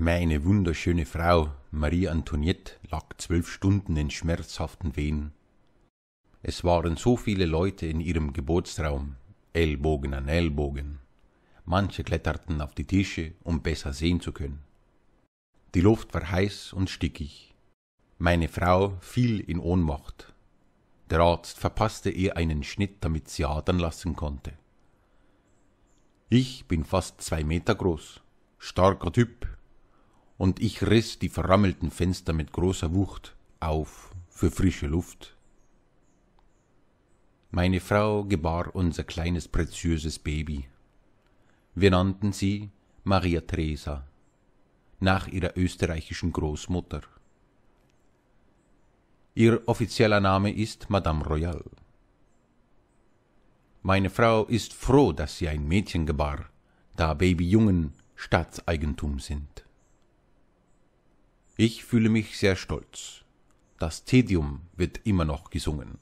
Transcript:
meine wunderschöne Frau Marie Antoinette lag zwölf Stunden in schmerzhaften Wehen. Es waren so viele Leute in ihrem Geburtsraum, Ellbogen an Ellbogen. Manche kletterten auf die Tische, um besser sehen zu können. Die Luft war heiß und stickig. Meine Frau fiel in Ohnmacht. Der Arzt verpasste ihr einen Schnitt, damit sie adern lassen konnte. Ich bin fast zwei Meter groß, starker Typ und ich riss die verrammelten Fenster mit großer Wucht auf für frische Luft. Meine Frau gebar unser kleines preziöses Baby. Wir nannten sie Maria Theresa, nach ihrer österreichischen Großmutter. Ihr offizieller Name ist Madame Royal. Meine Frau ist froh, dass sie ein Mädchen gebar, da Babyjungen Staatseigentum sind. Ich fühle mich sehr stolz. Das Tedium wird immer noch gesungen.